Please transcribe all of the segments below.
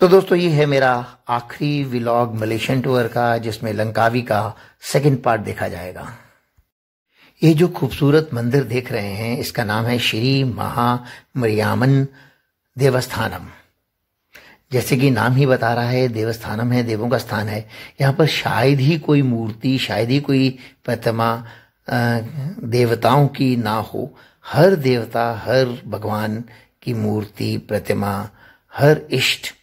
तो दोस्तों ये है मेरा आखिरी व्लॉग मलेशियन टूर का जिसमें लंकावी का सेकंड पार्ट देखा जाएगा ये जो खूबसूरत मंदिर देख रहे हैं इसका नाम है श्री महा मरियामन देवस्थानम जैसे कि नाम ही बता रहा है देवस्थानम है देवों का स्थान है यहाँ पर शायद ही कोई मूर्ति शायद ही कोई प्रतिमा देवताओं की ना हो हर देवता हर भगवान की मूर्ति प्रतिमा हर इष्ट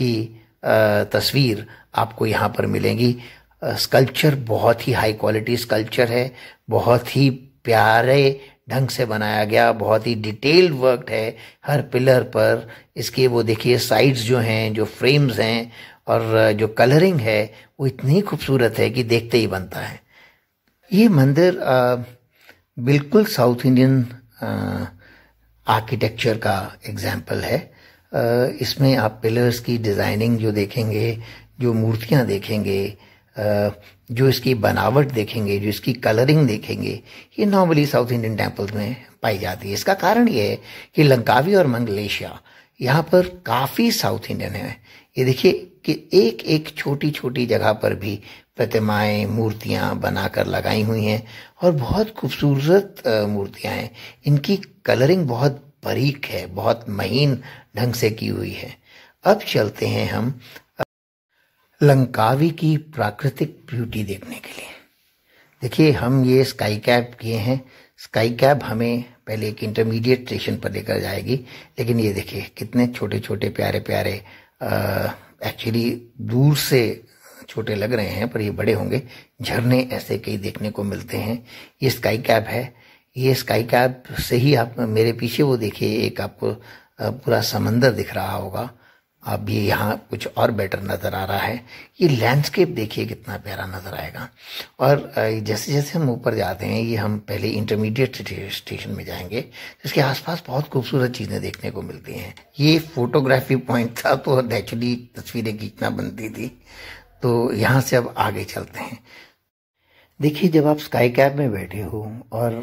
की तस्वीर आपको यहाँ पर मिलेंगी स्कल्पचर बहुत ही हाई क्वालिटी स्कल्पचर है बहुत ही प्यारे ढंग से बनाया गया बहुत ही डिटेल वर्क है हर पिलर पर इसके वो देखिए साइड्स जो हैं जो फ्रेम्स हैं और जो कलरिंग है वो इतनी खूबसूरत है कि देखते ही बनता है ये मंदिर बिल्कुल साउथ इंडियन आर्किटेक्चर का एग्जाम्पल है इसमें आप पिलर्स की डिज़ाइनिंग जो देखेंगे जो मूर्तियाँ देखेंगे जो इसकी बनावट देखेंगे जो इसकी कलरिंग देखेंगे ये नॉर्मली साउथ इंडियन टेम्पल्स में पाई जाती है इसका कारण ये है कि लंकावी और मंगलेशिया यहाँ पर काफ़ी साउथ इंडियन है ये देखिए कि एक एक छोटी छोटी जगह पर भी प्रतिमाएं मूर्तियां बनाकर लगाई हुई हैं और बहुत खूबसूरत मूर्तियां हैं इनकी कलरिंग बहुत बारीक है बहुत महीन ढंग से की हुई है अब चलते हैं हम लंकावी की प्राकृतिक ब्यूटी देखने के लिए देखिए हम ये स्काई कैब किए हैं स्काई कैब हमें पहले एक इंटरमीडिएट स्टेशन पर लेकर जाएगी लेकिन ये देखिए कितने छोटे छोटे प्यारे प्यारे एक्चुअली दूर से छोटे लग रहे हैं पर ये बड़े होंगे झरने ऐसे कई देखने को मिलते हैं ये स्काई कैब है ये स्काई कैब से ही आप मेरे पीछे वो देखिए एक आपको पूरा समंदर दिख रहा होगा आप भी यहाँ कुछ और बेटर नज़र आ रहा है ये लैंडस्केप देखिए कितना प्यारा नज़र आएगा और जैसे जैसे हम ऊपर जाते हैं ये हम पहले इंटरमीडिएट स्टेशन में जाएंगे जिसके आसपास बहुत खूबसूरत चीज़ें देखने को मिलती हैं ये फोटोग्राफी पॉइंट था तो नेचुरली तस्वीरें खींचना बनती थी तो यहाँ से अब आगे चलते हैं देखिए जब आप स्काई कैब में बैठे हो और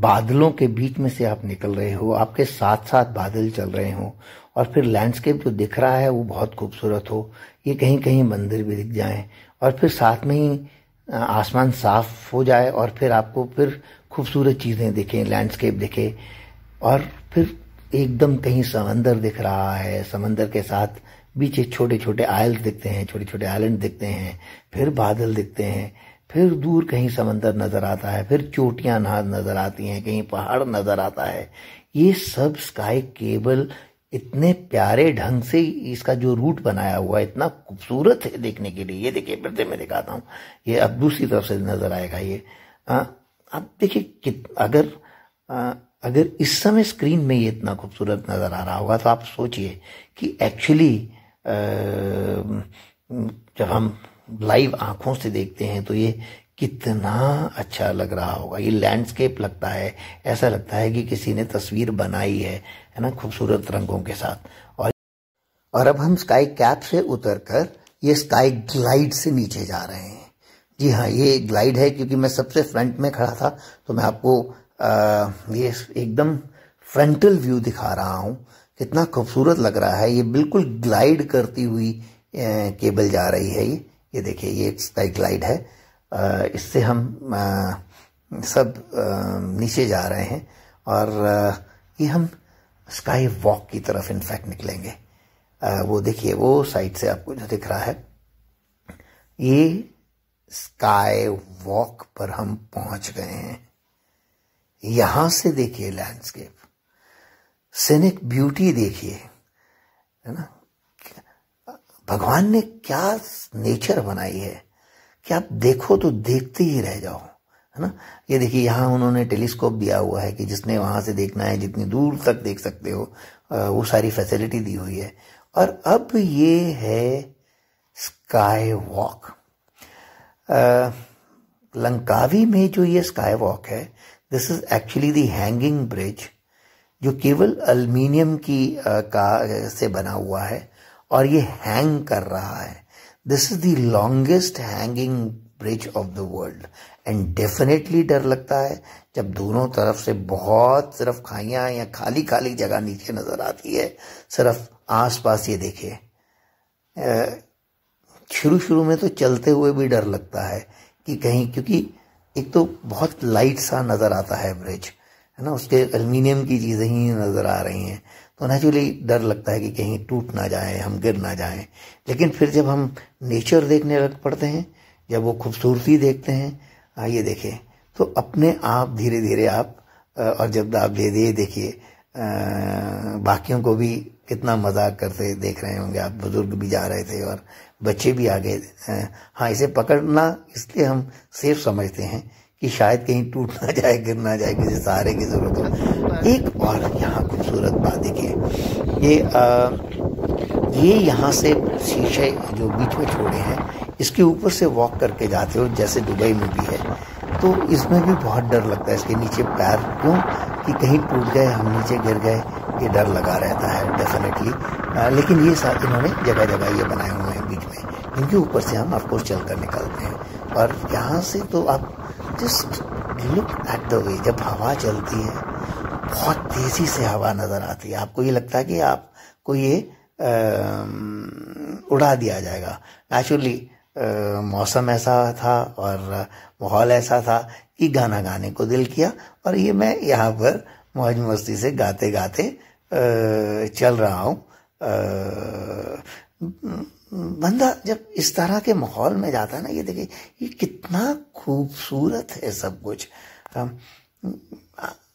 बादलों के बीच में से आप निकल रहे हो आपके साथ साथ बादल चल रहे हो और फिर लैंडस्केप जो दिख रहा है वो बहुत खूबसूरत हो ये कहीं कहीं मंदिर भी दिख जाए और फिर साथ में ही आसमान साफ हो जाए और फिर आपको फिर खूबसूरत चीज़ें दिखें लैंडस्केप दिखे और फिर एकदम कहीं समंदर दिख रहा है समंदर के साथ बीच छोटे छोटे आयल दिखते हैं छोटे छोटे आइलैंड दिखते हैं फिर बादल दिखते हैं फिर दूर कहीं समंदर नज़र आता है फिर चोटियां चोटियाँ नज़र आती हैं कहीं पहाड़ नज़र आता है ये सब स्काई केबल इतने प्यारे ढंग से इसका जो रूट बनाया हुआ है इतना खूबसूरत है देखने के लिए ये देखिए फिर से मैं दिखाता हूँ ये अब दूसरी तरफ से नज़र आएगा ये अब देखिए अगर आ, अगर इस समय स्क्रीन में ये इतना खूबसूरत नज़र आ रहा होगा तो आप सोचिए कि एक्चुअली जब हम लाइव आंखों से देखते हैं तो ये कितना अच्छा लग रहा होगा ये लैंडस्केप लगता है ऐसा लगता है कि किसी ने तस्वीर बनाई है है ना खूबसूरत रंगों के साथ और और अब हम स्काई कैप से उतरकर ये स्काई ग्लाइड से नीचे जा रहे हैं जी हाँ ये ग्लाइड है क्योंकि मैं सबसे फ्रंट में खड़ा था तो मैं आपको आ, ये एकदम फ्रंटल व्यू दिखा रहा हूँ कितना खूबसूरत लग रहा है ये बिल्कुल ग्लाइड करती हुई केबल जा रही है ये ये देखिए ये स्काईग्लाइड है इससे हम सब नीचे जा रहे हैं और ये हम स्काई वॉक की तरफ इनफैक्ट निकलेंगे वो देखिए वो साइड से आपको जो दिख रहा है ये स्काई वॉक पर हम पहुंच गए हैं यहां से देखिए लैंडस्केप सीनिक ब्यूटी देखिए है ना भगवान ने क्या नेचर बनाई है कि आप देखो तो देखते ही रह जाओ है ना ये देखिए यहाँ उन्होंने टेलीस्कोप दिया हुआ है कि जिसने वहां से देखना है जितनी दूर तक देख सकते हो वो सारी फैसिलिटी दी हुई है और अब ये है स्काई वॉक लंकावी में जो ये स्काई वॉक है this is actually the hanging bridge जो केवल अल्मीनियम की आ, का से बना हुआ है और ये हैंग कर रहा है this is longest longest hanging bridge of the world and definitely डर लगता है जब दोनों तरफ से बहुत सिर्फ खाइयाँ या खाली खाली जगह नीचे नजर आती है सिर्फ आस पास ये देखे शुरू शुरू में तो चलते हुए भी डर लगता है कि कहीं क्योंकि एक तो बहुत लाइट सा नज़र आता है ब्रिज है ना उसके एल्मीनियम की चीज़ें ही नज़र आ रही हैं तो नेचुरली डर लगता है कि कहीं टूट ना जाए हम गिर ना जाए लेकिन फिर जब हम नेचर देखने लग पड़ते हैं जब वो खूबसूरती देखते हैं आइए देखें तो अपने आप धीरे धीरे आप और जब आप धीरे धीरे देखिए बाकियों को भी कितना मजाक करते देख रहे होंगे आप बुजुर्ग भी जा रहे थे और बच्चे भी आगे हाँ इसे पकड़ना इसलिए हम सेफ समझते हैं कि शायद कहीं टूट ना जाए गिर ना जाए किसी सहारे की ज़रूरत हो एक और यहाँ खूबसूरत बात देखिए ये आ, ये यहाँ से शीशे जो बीच में छोड़े हैं इसके ऊपर से वॉक करके जाते हो जैसे दुबई में भी है तो इसमें भी बहुत डर लगता है इसके नीचे पैर क्यों कि कहीं टूट गए हम नीचे गिर गए ये डर लगा रहता है डेफिनेटली लेकिन ये साथ इन्होंने जगह जगह ये बनाए हुए हैं बीच में इनके ऊपर से हम ऑफकोर्स चल कर निकलते हैं और यहाँ से तो आप just look at the way जब हवा चलती है बहुत तेज़ी से हवा नज़र आती है आपको ये लगता है कि आपको ये आ, उड़ा दिया जाएगा नेचुरली मौसम ऐसा था और माहौल ऐसा था कि गाना गाने को दिल किया और ये मैं यहाँ पर मौज मस्ती से गाते गाते आ, चल रहा हूँ बंदा जब इस तरह के माहौल में जाता है ना ये देखिए ये कितना खूबसूरत है सब कुछ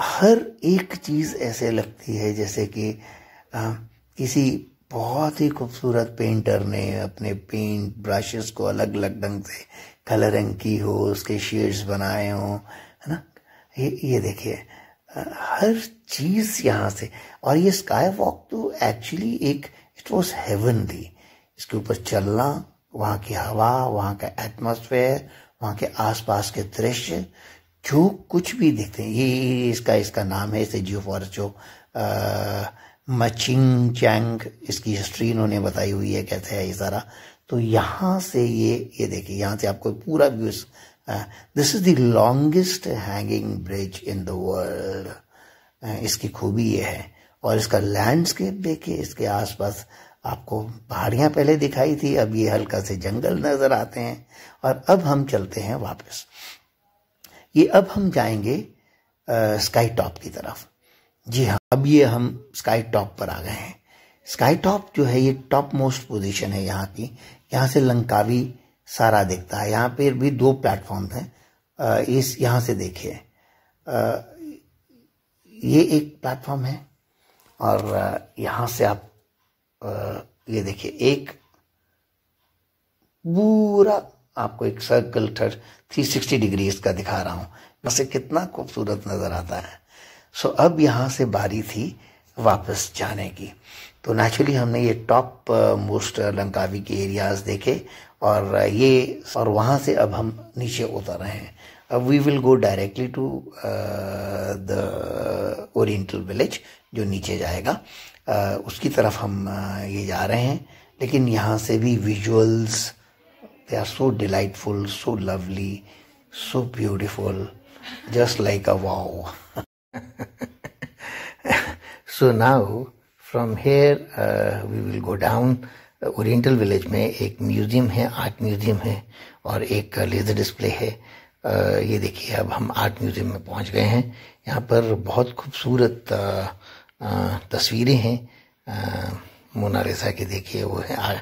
हर एक चीज़ ऐसे लगती है जैसे कि किसी बहुत ही खूबसूरत पेंटर ने अपने पेंट ब्रशेस को अलग अलग ढंग से कलरिंग की हो उसके शेड्स बनाए हों है ना ये ये देखिए हर चीज़ यहाँ से और ये स्काई वॉक तो एक्चुअली एक इट वॉज हेवन थी इसके ऊपर चलना वहां की हवा वहां का एटमोसफेयर वहां के आसपास के दृश्य जो कुछ भी देखते हैं ये इसका इसका नाम है इसे जियो फॉरेस्ट जो मचिंग चैंग इसकी हिस्ट्री इन्होंने बताई हुई है कैसे है ये सारा तो यहां से ये ये देखिए यहाँ से आपको पूरा views this is the longest hanging bridge in the world इसकी खूबी ये है और इसका लैंडस्केप देखिए इसके आसपास आपको पहाड़ियां पहले दिखाई थी अब ये हल्का से जंगल नज़र आते हैं और अब हम चलते हैं वापस ये अब हम जाएंगे आ, स्काई टॉप की तरफ जी हाँ अब ये हम स्काई टॉप पर आ गए हैं स्काई टॉप जो है ये टॉप मोस्ट पोजीशन है यहाँ की यहाँ से लंकावी सारा दिखता है यहाँ पर भी दो प्लेटफॉर्म हैं इस यहाँ से देखिए ये एक प्लेटफॉर्म है और यहाँ से आप ये देखिए एक पूरा आपको एक सर्कल थ्री सिक्सटी डिग्री का दिखा रहा हूँ वैसे कितना खूबसूरत नज़र आता है सो अब यहाँ से बारी थी वापस जाने की तो नेचुरली हमने ये टॉप मोस्ट लंकावी के एरियाज़ देखे और ये और वहाँ से अब हम नीचे उतर रहे हैं अब we will go directly to the oriental village जो नीचे जाएगा uh, उसकी तरफ हम uh, ये जा रहे हैं लेकिन यहाँ से भी visuals they are so delightful so lovely so beautiful just like a wow so now from here we will go down oriental village में एक म्यूज़ियम है आर्ट म्यूज़ियम है और एक लेज़र डिस्प्ले है ये देखिए अब हम आर्ट म्यूज़ियम में पहुंच गए हैं यहाँ पर बहुत खूबसूरत तस्वीरें हैं मोनालिसा के देखिए वो है आ,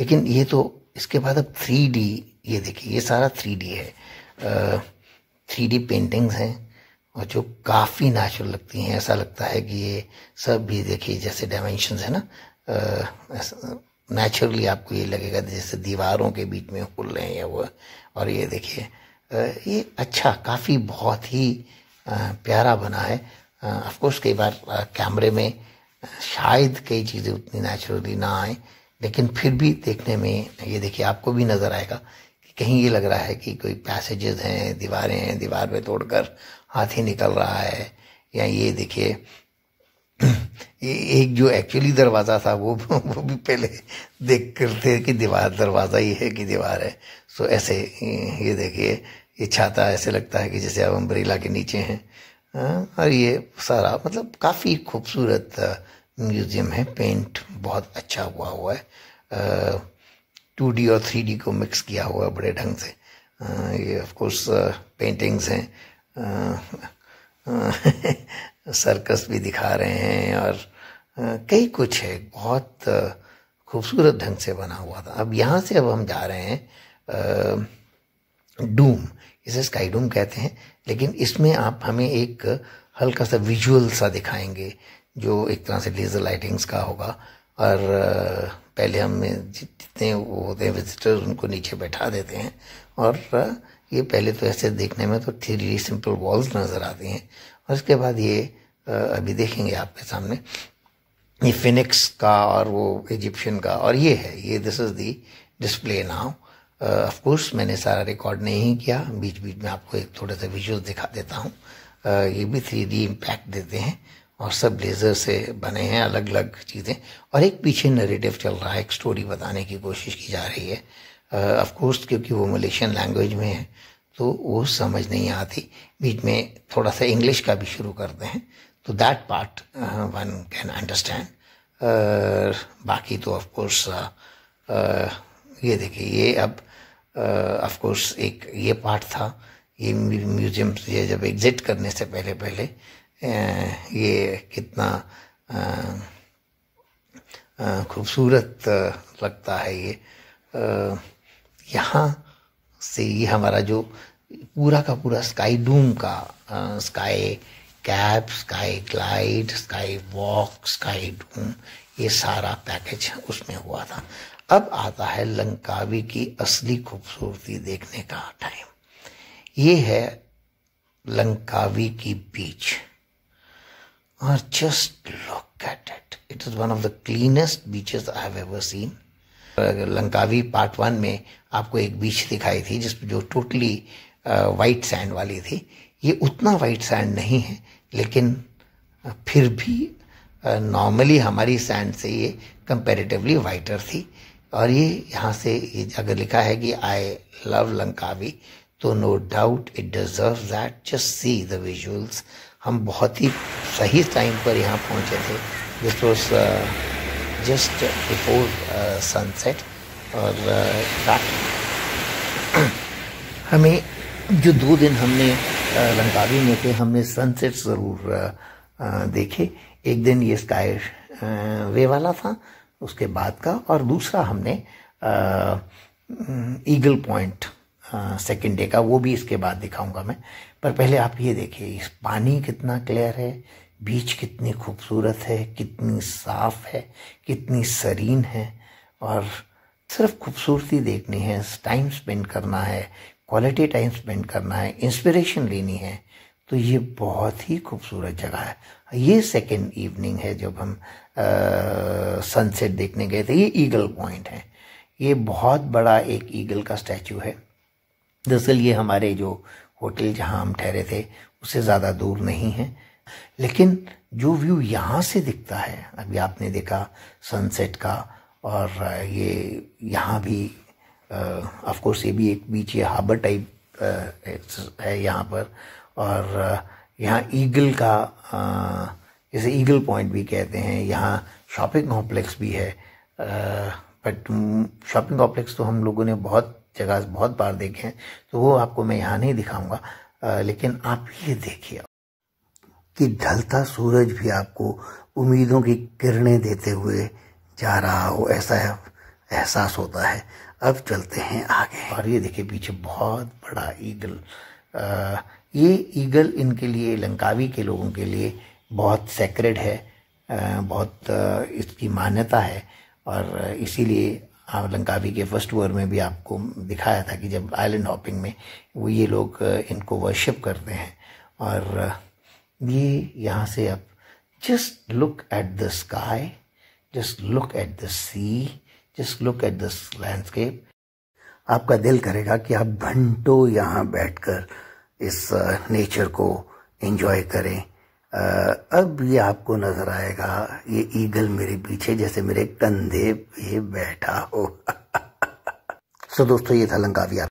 लेकिन ये तो इसके बाद अब थ्री डी ये देखिए ये सारा थ्री डी है थ्री डी पेंटिंग्स हैं और जो काफ़ी नेचुरल लगती हैं ऐसा लगता है कि ये सब भी देखिए जैसे डायमेंशन है ना आ, नेचुरली आपको ये लगेगा जैसे दीवारों के बीच में खुल रहे हैं वो और ये देखिए ये अच्छा काफ़ी बहुत ही प्यारा बना है ऑफकोर्स कई बार कैमरे में शायद कई चीज़ें उतनी नेचुरली ना आए लेकिन फिर भी देखने में ये देखिए आपको भी नज़र आएगा कि कहीं ये लग रहा है कि कोई पैसेजेस हैं दीवारें हैं दीवार में तोड़कर हाथी निकल रहा है या ये देखिए एक जो एक्चुअली दरवाज़ा था वो वो भी पहले देख कर थे कि दीवार दरवाज़ा ही है कि दीवार है सो ऐसे ये देखिए ये छाता ऐसे लगता है कि जैसे आप अम्बरीला के नीचे हैं और ये सारा मतलब काफ़ी खूबसूरत म्यूज़ियम है पेंट बहुत अच्छा हुआ हुआ है टू डी और थ्री डी को मिक्स किया हुआ बड़े ढंग से ये ऑफ कोर्स पेंटिंग्स हैं सर्कस भी दिखा रहे हैं और कई कुछ है बहुत खूबसूरत ढंग से बना हुआ था अब यहाँ से अब हम जा रहे हैं डूम इसे स्काई डूम कहते हैं लेकिन इसमें आप हमें एक हल्का सा विजुअल सा दिखाएंगे जो एक तरह से लेज़र लाइटिंग्स का होगा और पहले हम जितने वो होते हैं विजिटर्स उनको नीचे बैठा देते हैं और ये पहले तो ऐसे देखने में तो थ्री सिंपल वॉल्स नज़र आती हैं उसके बाद ये अभी देखेंगे आपके सामने ये फिनिक्स का और वो इजिप्शियन का और ये है ये this is the display now of course मैंने सारा रिकॉर्ड नहीं किया बीच बीच में आपको एक थोड़ा सा विजुअल दिखा देता हूँ ये भी थ्री डी इम्पैक्ट देते हैं और सब लेज़र से बने हैं अलग अलग चीज़ें और एक पीछे नरेटिव चल रहा है एक स्टोरी बताने की कोशिश की जा रही है ऑफ क्योंकि वो मलेशियन लैंग्वेज में है तो वो समझ नहीं आती बीच में थोड़ा सा इंग्लिश का भी शुरू करते हैं तो that part one can understand बाकी तो ऑफकोर्स uh, ये देखिए ये अब ऑफकोर्स uh, एक ये पार्ट था ये म्यूजियम से जब एग्जिट करने से पहले पहले ये कितना खूबसूरत लगता है ये यहाँ से ये हमारा जो पूरा का पूरा स्काई डूम का आ, sky cab sky glide sky walk sky dome ये सारा पैकेज उसमें हुआ था अब आता है लंकावी की असली खूबसूरती देखने का टाइम ये है लंकावी की बीच और just look at it it is one of the cleanest beaches I have ever seen Langkawi part one में आपको एक बीच दिखाई थी जिस जो टोटली वाइट सैंड वाली थी ये उतना वाइट सैंड नहीं है लेकिन फिर भी नॉर्मली हमारी सैंड से ये कंपेरेटिवली वाइटर थी और ये यहाँ से अगर लिखा है कि आई लव लंकावी तो no doubt it deserve that just see the visuals हम बहुत ही सही टाइम पर यहाँ पहुँचे थे this was just before sunset और हमें जो दो दिन हमने रंगावी में थे हमने सनसेट ज़रूर देखे एक दिन ये स्काई वे वाला था उसके बाद का और दूसरा हमने ईगल पॉइंट सेकेंड डे का वो भी इसके बाद दिखाऊंगा मैं पर पहले आप ये देखिए इस पानी कितना क्लियर है बीच कितनी खूबसूरत है कितनी साफ है कितनी सरीन है और सिर्फ खूबसूरती देखनी है टाइम स्पेंड करना है क्वालिटी टाइम स्पेंड करना है इंस्पिरेशन लेनी है तो ये बहुत ही खूबसूरत जगह है ये सेकेंड इवनिंग है जब हम सनसेट देखने गए थे ये ईगल पॉइंट है ये बहुत बड़ा एक ईगल का स्टैचू है दरअसल ये हमारे जो होटल जहाँ हम ठहरे थे उससे ज़्यादा दूर नहीं है लेकिन जो व्यू यहाँ से दिखता है अभी आपने देखा सनसेट का और ये यहाँ भी ऑफकोर्स ये भी एक बीच ये हाबर टाइप है यहाँ पर और यहाँ ईगल का जैसे ईगल पॉइंट भी कहते हैं यहाँ शॉपिंग कॉम्प्लेक्स भी है बट शॉपिंग कॉम्प्लेक्स तो हम लोगों ने बहुत जगह बहुत बार देखे हैं तो वो आपको मैं यहाँ नहीं दिखाऊंगा लेकिन आप ये देखिए कि ढलता सूरज भी आपको उम्मीदों की किरणें देते हुए जा रहा हो ऐसा एहसास होता है अब चलते हैं आगे और ये देखिए पीछे बहुत बड़ा ईगल ये ईगल इनके लिए लंकावी के लोगों के लिए बहुत सेक्रेड है आ, बहुत आ, इसकी मान्यता है और इसीलिए लंकावी के फर्स्ट ओवर में भी आपको दिखाया था कि जब आइलैंड हॉपिंग में वो ये लोग इनको वर्शिप करते हैं और ये यहाँ से अब just look at the sky just look at the sea just look at this landscape आपका दिल करेगा कि आप घंटों यहाँ बैठकर इस नेचर को एंजॉय करें अब ये आपको नजर आएगा ये ईगल मेरे पीछे जैसे मेरे कंधे पे बैठा हो सो दोस्तों ये था लंकाविया